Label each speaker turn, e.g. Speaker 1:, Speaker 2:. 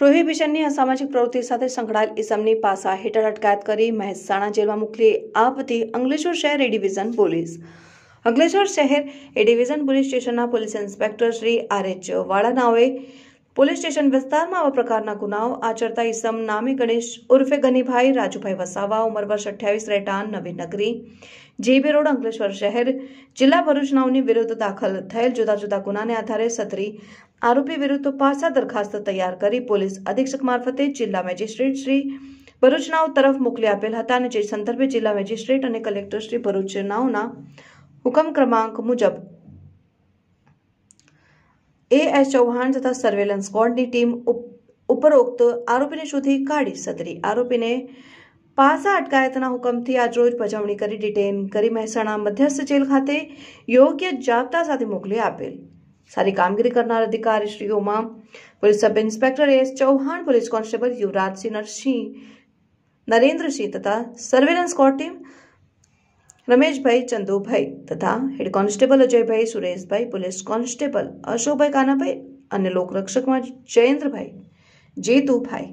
Speaker 1: પ્રોહિબિશનની અસામાજિક પ્રવૃત્તિ સાથે સંકળાયેલ ઇસમની પાસા હેઠળ અટકાયત કરી મહેસાણા જેલમાં મોકલી આપતી અંગલેશ્વર શહેર એ ડિવિઝન પોલીસ અંગલેશ્વર શહેર એ ડિવિઝન પોલીસ સ્ટેશનના police inspector Shri R H વાળાનાઓએ પોલીસ સ્ટેશન વિસ્તારમાં આવા પ્રકારના ગુનાઓ આચરતા ઈસમ નામી ગણેશ ઉર્ફે ગનીભાઈ રાજુભાઈ વસાવા ઉંમર વર્ષ અઠ્યાવીસ રહેઠાણ નવી નગરી જેબી રોડ અંકલેશ્વર શહેર જિલ્લા ભરૂચ નાઓની વિરુદ્ધ દાખલ થયેલ જુદા જુદા ગુનાને આધારે સત્રી આરોપી વિરુદ્ધ પાસા દરખાસ્ત તૈયાર કરી પોલીસ અધિક્ષક મારફતે જિલ્લા મેજિસ્ટ્રેટ શ્રી ભરૂચનાવ તરફ મોકલી આપેલ હતા અને જે સંદર્ભે જિલ્લા મેજિસ્ટ્રેટ અને કલેક્ટર શ્રી ભરૂચનાવના હુકમ ક્રમાંક મુજબ એ એસ ચૌહાણ તથા સર્વેલન્સ સ્કોડની ટીમ ઉપરોક્ત આરોપીને શોધી કાઢી સદરી આરોપીને પાસા અટકાયતના હુકમથી આજરોજ પજવણી કરી ડિટેન કરી મહેસાણા મધ્યસ્થ જેલ ખાતે યોગ્ય જાપ્તા સાથે મોકલી આપેલ સારી કામગીરી કરનાર અધિકારીશ્રીઓમાં police sub inspector S Chauhan police constable Yuvrajsinh Narsinh Narendrasinh તથા surveillance squad team Rameshbhai Chandubhai તથા head constable Ajaybhai Sureshbhai police constable Ashokbhai Kanabhai અને લોકરક્ષકમાં જયેન્દ્રભાઈ જેતુભાઈ